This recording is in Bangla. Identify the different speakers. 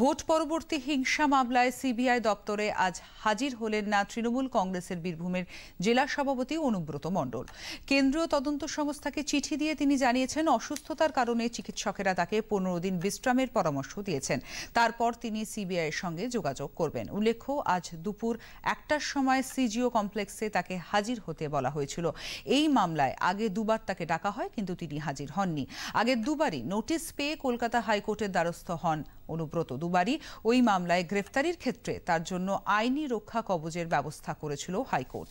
Speaker 1: ভোট পরবর্তী হিংসা মামলায় সিবিআই দপ্তরে আজ হাজির হলেন না তৃণমূল কংগ্রেসের বীরভূমের জেলা সভাপতি অনুব্রত মণ্ডল কেন্দ্রীয় তদন্ত সংস্থাকে চিঠি দিয়ে তিনি জানিয়েছেন অসুস্থতার কারণে চিকিৎসকেরা তাকে পনেরো দিন বিশ্রামের পরামর্শ দিয়েছেন তারপর তিনি সিবিআইয়ের সঙ্গে যোগাযোগ করবেন উল্লেখ্য আজ দুপুর একটার সময় সিজিও কমপ্লেক্সে তাকে হাজির হতে বলা হয়েছিল এই মামলায় আগে দুবার তাকে ডাকা হয় কিন্তু তিনি হাজির হননি আগের দুবারই নোটিশ পেয়ে কলকাতা হাইকোর্টের দ্বারস্থ হন অনুব্রত দুবারই ওই মামলায় গ্রেফতারির ক্ষেত্রে তার জন্য আইনি রক্ষা কবজের ব্যবস্থা করেছিল হাইকোর্ট